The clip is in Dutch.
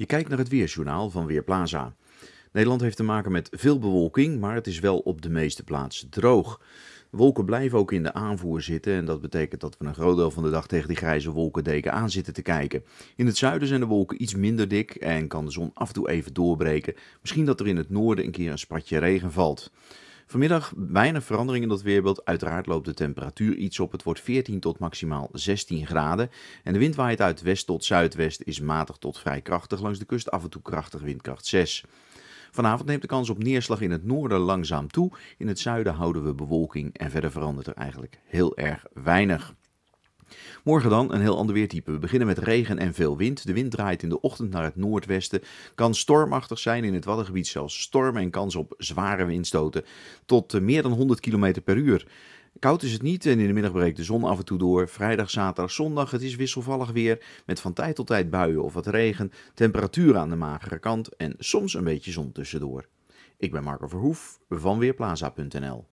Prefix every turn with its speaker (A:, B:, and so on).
A: Je kijkt naar het weersjournaal van Weerplaza. Nederland heeft te maken met veel bewolking, maar het is wel op de meeste plaatsen droog. wolken blijven ook in de aanvoer zitten en dat betekent dat we een groot deel van de dag tegen die grijze wolkendeken aan zitten te kijken. In het zuiden zijn de wolken iets minder dik en kan de zon af en toe even doorbreken. Misschien dat er in het noorden een keer een spatje regen valt. Vanmiddag weinig verandering in dat weerbeeld. Uiteraard loopt de temperatuur iets op. Het wordt 14 tot maximaal 16 graden. En de wind waait uit west tot zuidwest, is matig tot vrij krachtig langs de kust. Af en toe krachtig windkracht 6. Vanavond neemt de kans op neerslag in het noorden langzaam toe. In het zuiden houden we bewolking en verder verandert er eigenlijk heel erg weinig. Morgen dan een heel ander weertype. We beginnen met regen en veel wind. De wind draait in de ochtend naar het noordwesten. Kan stormachtig zijn in het Waddengebied, zelfs stormen en kans op zware windstoten. Tot eh, meer dan 100 km per uur. Koud is het niet en in de middag breekt de zon af en toe door. Vrijdag, zaterdag, zondag. Het is wisselvallig weer met van tijd tot tijd buien of wat regen. Temperatuur aan de magere kant en soms een beetje zon tussendoor. Ik ben Marco Verhoef van Weerplaza.nl.